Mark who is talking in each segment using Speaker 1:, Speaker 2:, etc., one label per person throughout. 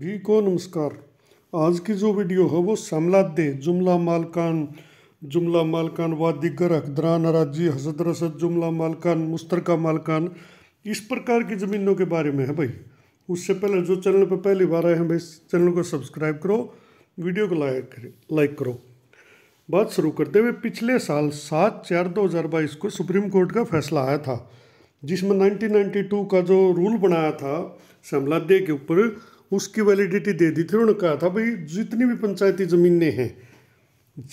Speaker 1: भी को नमस्कार आज की जो वीडियो है वो दे जुमला मालकान जुमला मालकान व दिगर अकदरान नाराजी हजरत रसद जुमला मालकान मुश्तरका मालकान इस प्रकार की ज़मीनों के बारे में है भाई उससे पहले जो चैनल पर पहली बार आए हैं भाई चैनल को सब्सक्राइब करो वीडियो को लाइक करें लाइक करो बात शुरू करते हुए पिछले साल सात चार दो हज़ार बाईस को सुप्रीम कोर्ट का फैसला आया था जिसमें 1992 का जो रूल बनाया था दे के ऊपर उसकी वैलिडिटी दे दी थी उन्होंने कहा था भाई जितनी भी पंचायती ज़मीनें हैं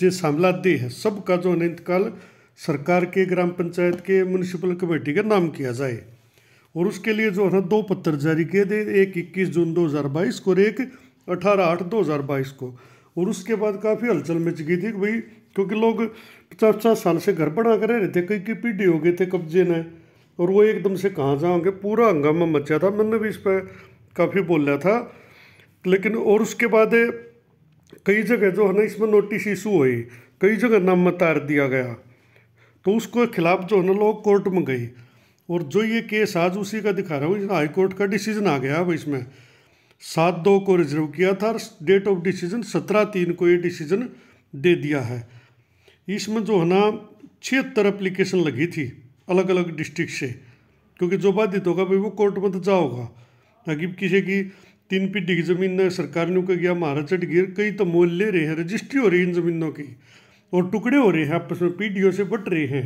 Speaker 1: जो शामलाती है सबका जो अनंतकाल सरकार के ग्राम पंचायत के म्यूनिसिपल कमेटी का नाम किया जाए और उसके लिए जो है दो पत्र जारी किए थे एक इक्कीस जून बाईस को और एक अठारह आठ बाईस को और उसके बाद काफ़ी हलचल मच गई थी कि भाई क्योंकि लोग पचास पचास साल से घर बना कर रह रहे थे कई कई पीढ़ी हो गए थे कब्जे ने और वो एकदम से कहाँ जाओगे पूरा हंगामा मचा था मैंने भी इस पर काफ़ी बोल रहा था लेकिन और उसके बाद कई जगह जो है ना इसमें नोटिस इशू हुई कई जगह नाम मतार दिया गया तो उसके खिलाफ जो है ना लोग कोर्ट में गई और जो ये केस आज उसी का दिखा रहा हूँ हाई कोर्ट का डिसीजन आ गया अब इसमें सात दो को रिजर्व किया था डेट ऑफ डिसीजन सत्रह तीन को ये डिसीजन दे दिया है इसमें जो है ना छिहत्तर एप्लीकेशन लगी थी अलग अलग डिस्ट्रिक्ट से क्योंकि जो बाधित होगा भाई वो कोर्ट में तो जाओगा मागीर किसी की तीन की जमीन ने सरकार ने कह गया महाराज गिर कई तो मोल ले रहे हैं रजिस्ट्री हो रही इन जमीनों की और टुकड़े हो रहे हैं आपस में पीढ़ियों से बट रहे हैं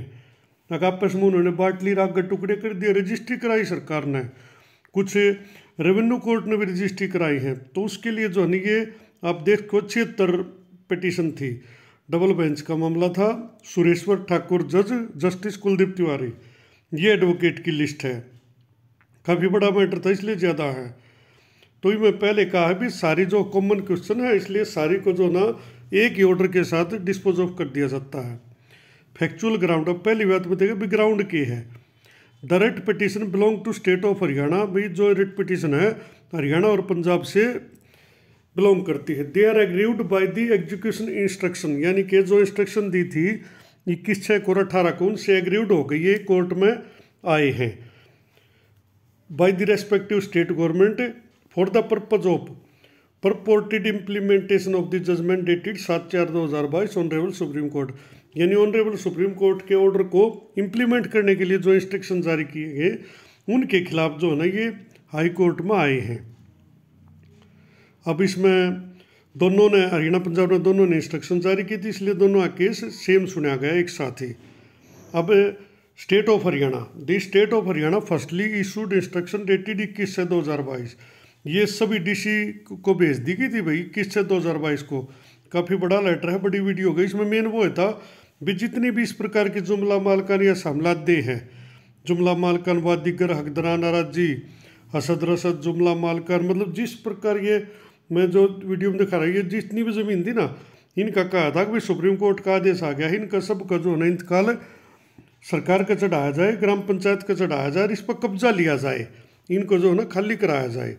Speaker 1: अगर आपस में उन्होंने बांट ली राग टुकड़े कर दिए रजिस्ट्री कराई सरकार ने कुछ रेवेन्यू कोर्ट ने भी रजिस्ट्री कराई है तो उसके लिए जो है ये आप देख को छिहत्तर पिटिशन थी डबल बेंच का मामला था सुरेश्वर ठाकुर जज जस्टिस कुलदीप तिवारी ये एडवोकेट की लिस्ट है काफ़ी बड़ा मैटर था इसलिए ज़्यादा है तो ये मैं पहले कहा है भी सारी जो कॉमन क्वेश्चन है इसलिए सारी को जो ना एक ही ऑर्डर के साथ डिस्पोज ऑफ कर दिया जाता है फैक्चुअल ग्राउंड अब पहली बात बताइए भी ग्राउंड की है the writ petition belong to state of Haryana भाई जो रेट पिटिशन है हरियाणा और पंजाब से बिलोंग करती है they are aggrieved by the execution instruction यानी कि जो इंस्ट्रक्शन दी थी इक्कीस छः को अठारह को उनसे एग्रीव्ड हो गई ये कोर्ट में आए हैं by the respective state government for the purpose of purported implementation of the judgment dated सात चार दो हज़ार बाईस ऑनरेबल सुप्रीम कोर्ट यानी ऑनरेबल सुप्रीम कोर्ट के ऑर्डर को इम्प्लीमेंट करने के लिए जो इंस्ट्रक्शन जारी किए गए उनके खिलाफ जो है ना ये हाई कोर्ट में आए हैं अब इसमें दोनों ने हरियाणा पंजाब ने दोनों ने इंस्ट्रक्शन जारी की थी इसलिए दोनों का केस सेम सुना गया एक साथ ही अब state of Haryana the state of Haryana firstly issued instruction dated इक्कीस से दो हज़ार बाईस ये सभी डी को भेज दी गई थी भाई इक्कीस से दो हज़ार बाईस को काफ़ी बड़ा लेटर है बड़ी वीडियो गई इसमें मेन वो था भी जितनी भी इस प्रकार के जुमला मालकान या दे हैं जुमला मालकान व दिगर हकदरा नाराजी हसद रसद जुमला मालकान मतलब जिस प्रकार ये मैं जो वीडियो में दिखा रहा हूँ ये जितनी भी ज़मीन थी ना इनका कहा था कि सुप्रीम कोर्ट का आदेश आ गया है इनका सब का जो है इंतकाल सरकार का चढ़ाया जाए ग्राम पंचायत का चढ़ाया जाए और इस पर कब्जा लिया जाए इनको जो है ना खाली कराया जाए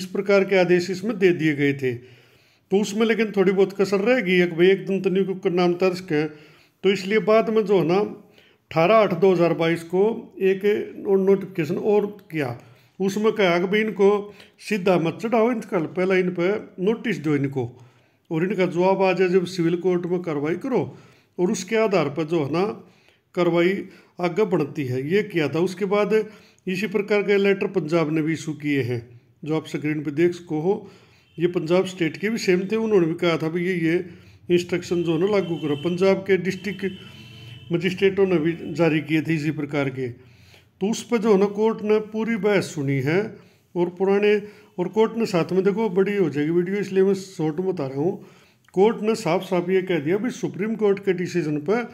Speaker 1: इस प्रकार के आदेश इसमें दे दिए गए थे तो उसमें लेकिन थोड़ी बहुत कसर रहेगी एक भाई एक दंतनी का नाम तर्ज के तो इसलिए बाद में जो है ना अठारह आठ दो हज़ार बाईस को एक नोटिफिकेशन और किया उसमें कहा कि भाई इनको सीधा मत चढ़ाओ इनका पहला इन पर नोटिस दो इनको और इनका जवाब आ जाए जब सिविल कोर्ट में कार्रवाई करो और उसके आधार पर जो है ना कार्रवाई आगे बढ़ती है ये किया था उसके बाद इसी प्रकार के लेटर पंजाब ने भी इशू किए हैं जो आप स्क्रीन पर देख सको हो ये पंजाब स्टेट के भी सेम थे उन्होंने भी कहा था भाई ये इंस्ट्रक्शन जो है ना लागू करो पंजाब के डिस्ट्रिक्ट मजिस्ट्रेटों ने भी जारी किए थे इसी प्रकार के तो उस पर जो है ना कोर्ट ने पूरी बहस सुनी है और पुराने और कोर्ट ने साथ में देखो बड़ी हो जाएगी वीडियो इसलिए मैं शॉर्ट में बता रहा हूँ कोर्ट ने साफ साफ ये कह दिया भाई सुप्रीम कोर्ट के डिसीजन पर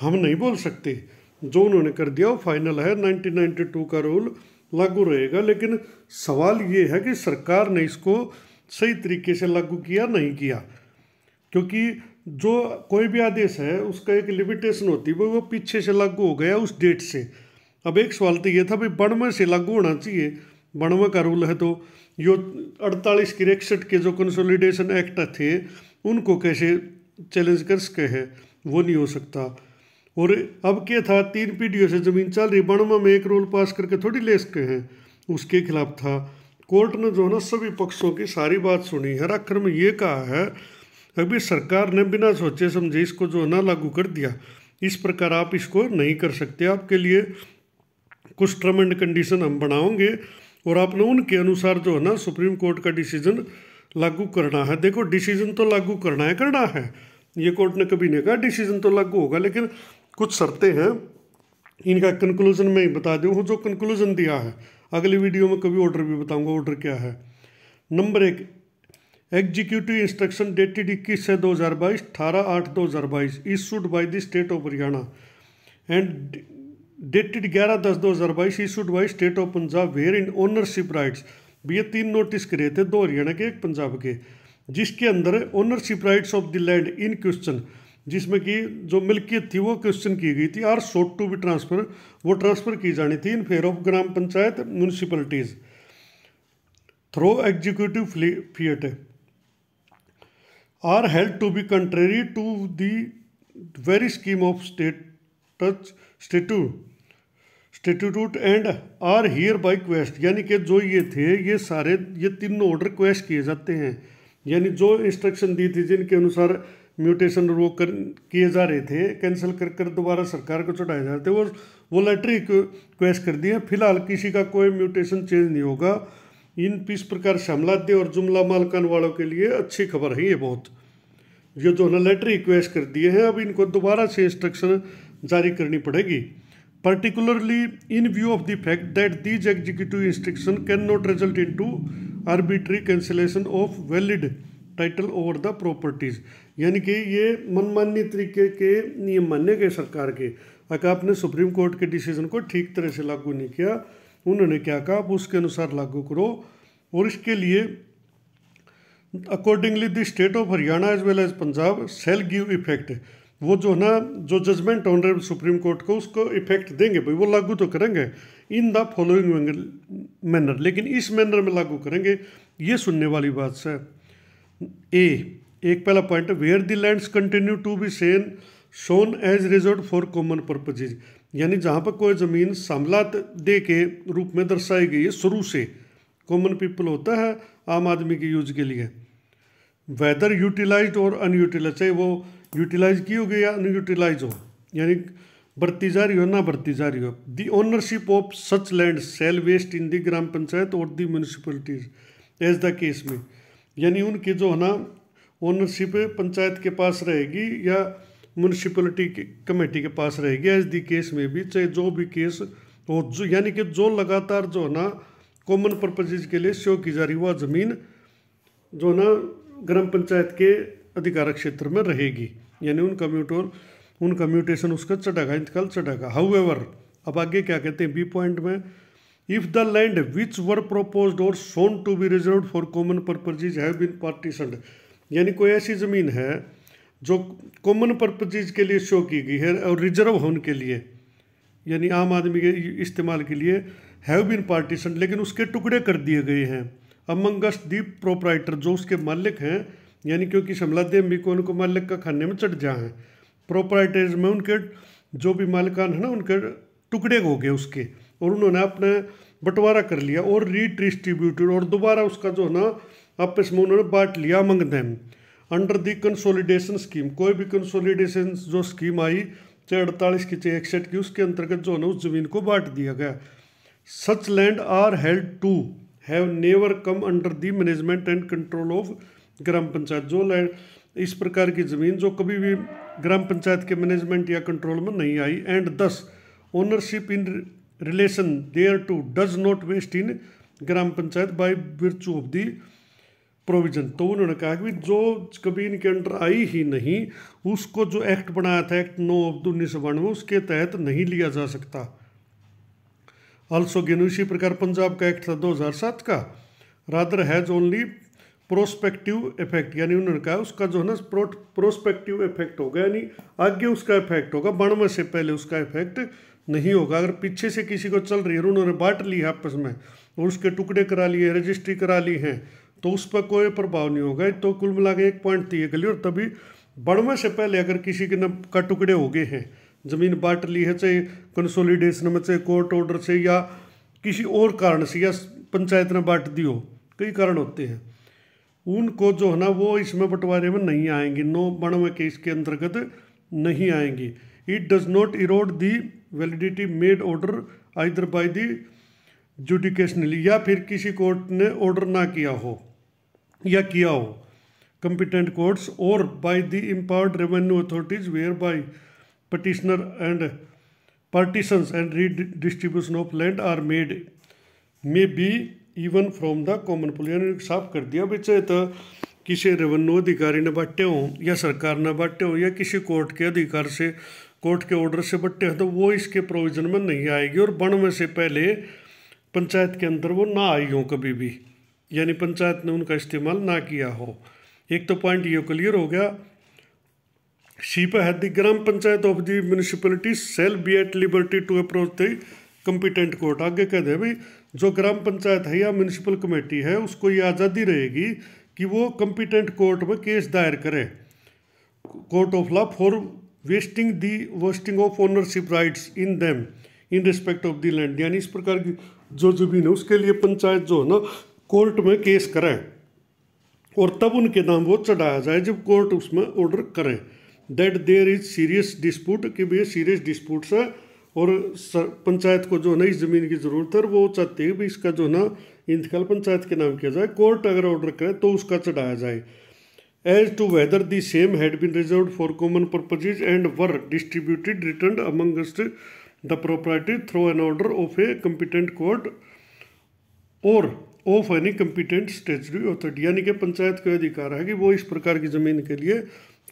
Speaker 1: हम नहीं बोल सकते जो उन्होंने कर दिया वो फाइनल है 1992 का रूल लागू रहेगा लेकिन सवाल ये है कि सरकार ने इसको सही तरीके से लागू किया नहीं किया क्योंकि जो कोई भी आदेश है उसका एक लिमिटेशन होती है वो पीछे से लागू हो गया उस डेट से अब एक सवाल तो ये था भाई बणवा से लागू होना चाहिए बणवा का रूल है तो यो अड़तालीस के इकसठ के जो कंसोलिडेशन एक्ट थे उनको कैसे चैलेंज कर सके हैं वो नहीं हो सकता और अब क्या था तीन पीढ़ियों से ज़मीन चल रही बणमा में एक रोल पास करके थोड़ी ले सकते हैं उसके खिलाफ था कोर्ट ने जो है ना सभी पक्षों की सारी बात सुनी है आखिर में ये कहा है अभी सरकार ने बिना सोचे समझे इसको जो है ना लागू कर दिया इस प्रकार आप इसको नहीं कर सकते आपके लिए कुछ टर्म एंड कंडीशन हम बनाओगे और आपने उनके अनुसार जो है ना सुप्रीम कोर्ट का डिसीजन लागू करना है देखो डिसीजन तो लागू करना है करना है ये कोर्ट ने कभी नहीं कहा डिसीजन तो लागू होगा लेकिन कुछ शर्तें हैं इनका कंक्लूजन में ही बता दूँ जो कंक्लूजन दिया है अगली वीडियो में कभी ऑर्डर भी बताऊंगा ऑर्डर क्या है नंबर एक एग्जीक्यूटिव इंस्ट्रक्शन डेटेड इक्कीस छः दो हज़ार बाईस अठारह आठ दो हज़ार बाईस issued by the state of Haryana and dated ग्यारह दस दो हज़ार बाईस issued by state of Punjab where in ownership rights ये तीन नोटिस करे थे दो हरियाणा के एक पंजाब के जिसके अंदर ownership rights of the land in question जिसमें कि जो मिल्कियत थी वो क्वेश्चन की गई थी are sought to be transfer वो ट्रांसफ़र की जानी थी in favour of gram panchayat municipalities through executive fiat are held to be contrary to the very scheme of state स्टेटू statute and are hereby quashed यानी कि जो ये थे ये सारे ये तीनों ऑर्डर क्वेस्ट किए जाते हैं यानी जो इंस्ट्रक्शन दी थी जिनके अनुसार म्यूटेशन वो कर किए जा रहे थे कैंसिल कर कर दोबारा सरकार को चढ़ाए जा रहे थे वो वोलेटरी क्वेस्ट कर दिए फिलहाल किसी का कोई म्यूटेशन चेंज नहीं होगा इन इस प्रकार दे और जुमला मालकान वालों के लिए अच्छी खबर है ये बहुत ये जो है लेटर रिक्वेस्ट कर दिए हैं अब इनको दोबारा से इंस्ट्रक्शन जारी करनी पड़ेगी particularly in view of the fact that these executive instructions can not result into arbitrary cancellation of valid title over the properties यानी कि ये मनमानी तरीके के नियम मान्य गए सरकार के अगर आपने सुप्रीम कोर्ट के डिसीजन को ठीक तरह से लागू नहीं किया उन्होंने क्या कहा आप उसके अनुसार लागू करो और इसके लिए accordingly the state of Haryana as well as Punjab shall give effect वो जो है ना जो जजमेंट ऑनरेबल सुप्रीम कोर्ट को उसको इफेक्ट देंगे भाई वो लागू तो करेंगे इन द फॉलोइंग मैनर लेकिन इस मैनर में लागू करेंगे ये सुनने वाली बात है ए एक पहला point where the lands continue to be seen shown as reserve for common purposes यानी जहाँ पर कोई ज़मीन सामलात दे के रूप में दर्शाई गई है शुरू से कॉमन पीपल होता है आम आदमी के यूज के लिए वेदर यूटिलाइज और अनयूटिलाइज चाहे वो यूटिलाइज की हो गई या अनयूटिलाइज हो यानी बरती जा रही हो ना बरती जा रही हो the ownership of such land shall vest in the gram panchayat और the municipalities as the case में यानी उनकी जो है ना ओनरशिप पंचायत के पास रहेगी या म्यूनसिपलिटी कमेटी के पास रहेगी एस डी केस में भी चाहे जो भी केस हो जो यानी कि जो लगातार जो है ना कॉमन पर्पजेज के लिए शो की जा रही वह ज़मीन जो है ना ग्राम पंचायत के अधिकार क्षेत्र में रहेगी यानी उनका म्यूटोर उनका म्यूटेशन उसका चढ़ेगा इंतकाल चढ़ागा हाउ अब आगे क्या कहते हैं बी पॉइंट में if the land which were proposed or shown to be reserved for common purposes have been partitioned यानी कोई ऐसी ज़मीन है जो कॉमन परपजेज के लिए शो की गई है और रिजर्व होने के लिए यानी आम आदमी के इस्तेमाल के लिए हैव बिन पार्टीशन लेकिन उसके टुकड़े कर दिए गए हैं अमंगस दीप प्रोपराइटर जो उसके मालिक हैं यानी क्योंकि शिमला देव भी को उनको मालिक का खाने में चढ़ जाए प्रोपराइटर्स में उनके जो भी मालिकान है ना उनके टुकड़े हो गए उसके और उन्होंने अपने बंटवारा कर लिया और रिडिस्ट्रीब्यूटेड और दोबारा उसका जो है ना आपस में उन्होंने बांट लिया among them under the consolidation scheme कोई भी कंसोलिडेशन जो स्कीम आई चाहे अड़तालीस की चाहे इकसठ की उसके अंतर्गत जो है ना उस जमीन को बांट दिया गया such land are held to have never come under the management and control of gram panchayat जो लैंड इस प्रकार की ज़मीन जो कभी भी ग्राम पंचायत के मैनेजमेंट या कंट्रोल में नहीं आई and thus ownership in relation to does not vest in gram panchayat by virtue of the provision तो उन्होंने कहा कि जो कभी इनके अंडर आई ही नहीं उसको जो एक्ट बनाया था एक्ट नौ ऑफ उन्नीस सौ बानवे उसके तहत नहीं लिया जा सकता ऑल्सो गेन इसी प्रकार पंजाब का एक्ट था दो हजार सात का rather has only prospective effect यानी उन्होंने कहा उसका जो है ना प्रोस्पेक्टिव इफेक्ट होगा यानी आगे उसका इफेक्ट होगा बानवे से पहले उसका इफेक्ट नहीं होगा अगर पीछे से किसी को चल रही है और उन्होंने बांट ली है आपस में और उसके टुकड़े करा लिए रजिस्ट्री करा ली हैं तो उस पर कोई प्रभाव नहीं होगा तो कुल मिला के एक पॉइंट थी गली और तभी बढ़ने से पहले अगर किसी के न का टुकड़े हो गए हैं ज़मीन बांट ली है चाहे कंसोलिडेशन में चाहे कोर्ट ऑर्डर से या किसी और कारण से या पंचायत ने बांट दी हो कई कारण होते हैं उनको जो है ना वो इसमें बंटवारे में नहीं आएंगी नो बणवे केस के अंतर्गत नहीं आएंगी it does not erode the validity made order either by the judicially या फिर किसी कोर्ट ने ऑर्डर ना किया हो या किया हो कंपिटेंट कोर्ट्स और by the empowered revenue authorities whereby petitioner and partitions and distribution of land are made may be even from the common pool यानी साफ कर दिया बेच तो किसी रेवेन्यू अधिकारी ने बांटे हों या सरकार ने बांटे हों या किसी कोर्ट के अधिकार से कोर्ट के ऑर्डर से बट्टे हैं तो वो इसके प्रोविज़न में नहीं आएगी और बण में से पहले पंचायत के अंदर वो ना आई हो कभी भी यानी पंचायत ने उनका इस्तेमाल ना किया हो एक तो पॉइंट ये क्लियर हो गया शिपा है the gram panchayat of the municipality shall be at liberty to approach the competent court आगे कह दे भाई जो ग्राम पंचायत है या म्यूनिसिपल कमेटी है उसको ये आज़ादी रहेगी कि वो कंपिटेंट कोर्ट में केस दायर करे court of law for vesting the vesting of ownership rights in them in respect of the land यानी इस प्रकार की जो जमीन है उसके लिए पंचायत जो है ना कोर्ट में केस करें और तब उनके नाम वो चढ़ाया जाए जब कोर्ट उसमें ऑर्डर करें that there is serious dispute कि भैया सीरियस डिस्प्यूट है और पंचायत को जो है ना इस ज़मीन की ज़रूरत है वो चाहती है भी इसका जो है ना इंतकाल पंचायत के नाम किया जाए कोर्ट अगर ऑर्डर करें तो उसका चढ़ाया जाए as to whether the same had been reserved for common purposes and were distributed returned amongst the propriety through an order of a competent court और of any competent statutory authority यानी कि पंचायत को अधिकार है कि वो इस प्रकार की ज़मीन के लिए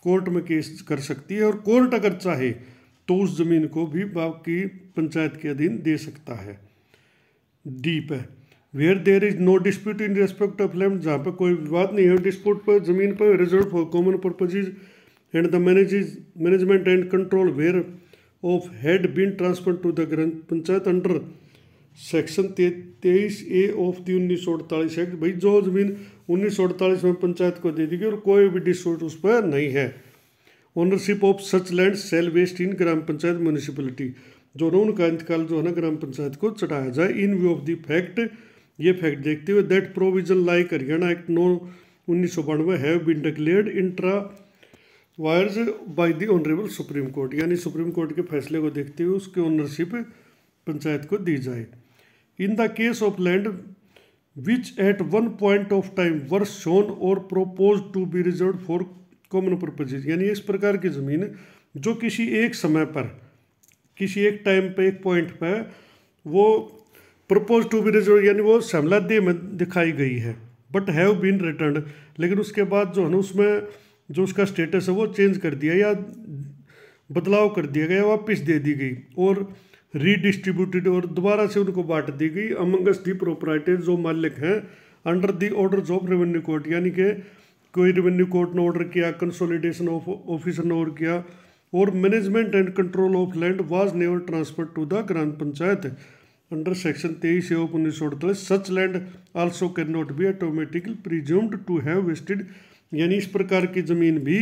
Speaker 1: कोर्ट में केस कर सकती है और कोर्ट अगर चाहे तो उस ज़मीन को भी बाकी पंचायत के अधीन दे सकता है डी पे where there is no dispute in respect of land जहाँ पर कोई विवाद नहीं है डिस्प्यूट पर जमीन पर reserve for common purposes and the manage management and control whereof had been transfer to the gram panchayat under section तेईस ए ऑफ दी उन्नीस सौ अड़तालीस एक्ट भाई जो जमीन उन्नीस सौ अड़तालीस में पंचायत को दे दी गई और कोई भी डिस्प्यूट उस पर नहीं है ownership of such land shall vest in gram panchayat municipality जो ना उनका इंतकाल जो है ना ग्राम पंचायत को चढ़ाया जाए in view of the fact ये फैक्ट देखते हुए that provision like Haryana act no उन्नीस सौ बानवे have been declared intra vires by the honourable supreme court यानी सुप्रीम कोर्ट के फैसले को देखते हुए उसकी ओनरशिप पंचायत को दी जाए in the case of land which at one point of time were shown और proposed to be reserve for common purposes यानी इस प्रकार की ज़मीन जो किसी एक समय पर किसी एक टाइम पर एक पॉइंट पर वो प्रपोज टू बी रिजर्व यानी वो दे में दिखाई गई है बट हैव बीन रिटर्न लेकिन उसके बाद जो है ना उसमें जो उसका स्टेटस है वो चेंज कर दिया या बदलाव कर दिया गया वापस दे दी गई और रीडिस्ट्रीब्यूटेड और दोबारा से उनको बांट दी गई अमंगस दी प्रोपराइटर जो मालिक हैं under the order of revenue court यानी कि कोई रेवेन्यू कोर्ट ने ऑर्डर किया कंसोलिडेशन ऑफ ऑफिसर ने ऑर्डर किया और management and control of land was never transfer to the gram panchayat under section 23 of 1948 such land also cannot be automatically presumed to have vested यानी इस प्रकार की ज़मीन भी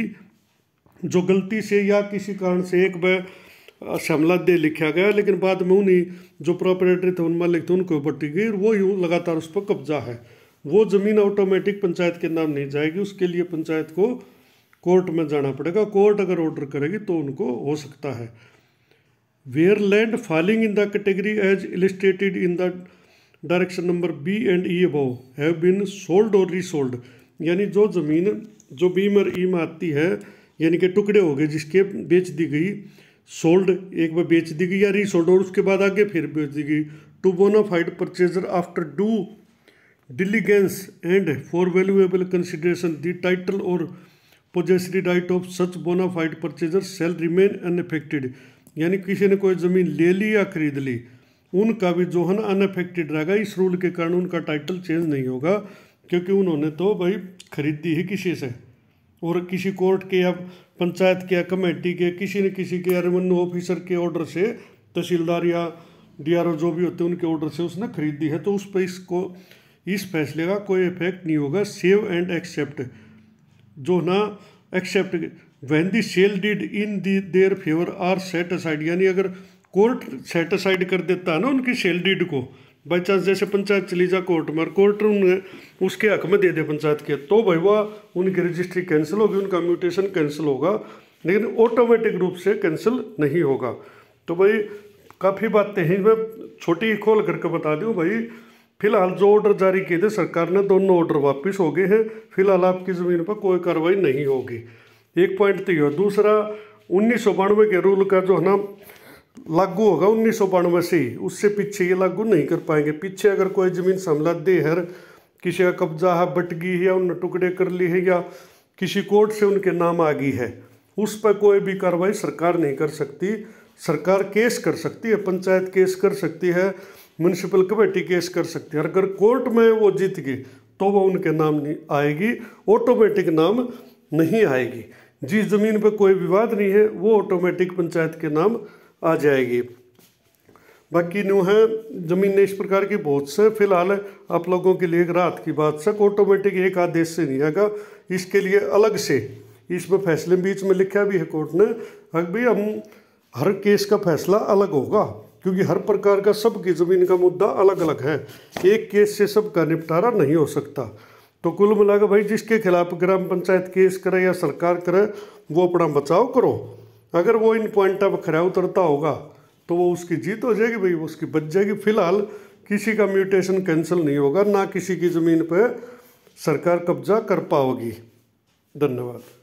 Speaker 1: जो गलती से या किसी कारण से एक व दे लिखा गया लेकिन बाद में उन्हीं जो प्रॉपरेटरी थे उन मालिक थे उनको बटी गई और वो यूँ लगातार उस पर कब्जा है वो ज़मीन ऑटोमेटिक पंचायत के नाम नहीं जाएगी उसके लिए पंचायत को कोर्ट में जाना पड़ेगा कोर्ट अगर ऑर्डर करेगी तो उनको हो सकता है where land falling in the category as illustrated in the direction number B and E above have been sold और रीसोल्ड यानी जो ज़मीन जो बीम और ई e में आती है यानी कि टुकड़े हो गए जिसके बेच दी गई सोल्ड एक बार बेच दी गई या रीसोल्ड और उसके बाद आगे फिर बेच दी गई to bona fide purchaser after due diligence and for valuable consideration the title और possessory right of such bona fide purchaser shall remain unaffected यानी किसी ने कोई ज़मीन ले ली या खरीद ली उनका भी जो है ना अनफेक्टेड रहेगा इस रूल के कारण उनका टाइटल चेंज नहीं होगा क्योंकि उन्होंने तो भाई खरीदी ही किसी से और किसी कोर्ट के या पंचायत के या कमेटी के किसी न किसी के या ऑफिसर के ऑर्डर से तहसीलदार या डी जो भी होते हैं उनके ऑर्डर से उसने खरीदी है तो उस पर इसको इस फैसले का कोई इफेक्ट नहीं होगा सेव एंड एक्सेप्ट जो ना except when the sale deed in the their favour are set aside यानी अगर कोर्ट सेट असाइड कर देता है ना उनकी सेल डीड को बाई चांस जैसे पंचायत चली जा कोर्ट में और कोर्ट ने उसके हक में दे दे पंचायत के तो भाई वह उनकी रजिस्ट्री कैंसिल होगी उनका म्यूटेशन कैंसिल होगा लेकिन ऑटोमेटिक रूप से कैंसिल नहीं होगा तो भाई काफ़ी बातें हैं मैं छोटी खोल करके बता दूँ भाई फिलहाल जो ऑर्डर जारी किए थे सरकार ने दोनों ऑर्डर वापस हो गए हैं फिलहाल आपकी ज़मीन पर कोई कार्रवाई नहीं होगी एक पॉइंट तो यह दूसरा उन्नीस सौ बानवे के रूल का जो है ना लागू होगा उन्नीस सौ बानवे से ही उससे पीछे ये लागू नहीं कर पाएंगे पीछे अगर कोई ज़मीन संभला दे हर किसी का कब्जा है बट गई है या उन टुकड़े कर लिए है या किसी कोर्ट से उनके नाम आ गई है उस पर कोई भी कार्रवाई सरकार नहीं कर सकती सरकार केस कर सकती है पंचायत केस कर सकती है म्यूनसिपल कमेटी केस कर सकती है अगर कोर्ट में वो जीत गई तो वह उनके नाम नहीं आएगी ऑटोमेटिक नाम नहीं आएगी जिस ज़मीन पर कोई विवाद नहीं है वो ऑटोमेटिक पंचायत के नाम आ जाएगी बाकी न्यू है ज़मीन इस प्रकार की बहुत से फिलहाल आप लोगों के लिए रात की बात तक ऑटोमेटिक एक आदेश से नहीं आएगा इसके लिए अलग से इसमें फैसले बीच में लिखा भी है कोर्ट ने अब भी हम हर केस का फैसला अलग होगा क्योंकि हर प्रकार का सबकी ज़मीन का मुद्दा अलग अलग है एक केस से सबका निपटारा नहीं हो सकता तो कुल मिलाकर भाई जिसके खिलाफ ग्राम पंचायत केस करे या सरकार करे वो अपना बचाव करो अगर वो इन पॉइंट पर खरा उतरता होगा तो वो उसकी जीत हो जाएगी भाई उसकी बच जाएगी फिलहाल किसी का म्यूटेशन कैंसिल नहीं होगा ना किसी की ज़मीन पर सरकार कब्जा कर पाओगी धन्यवाद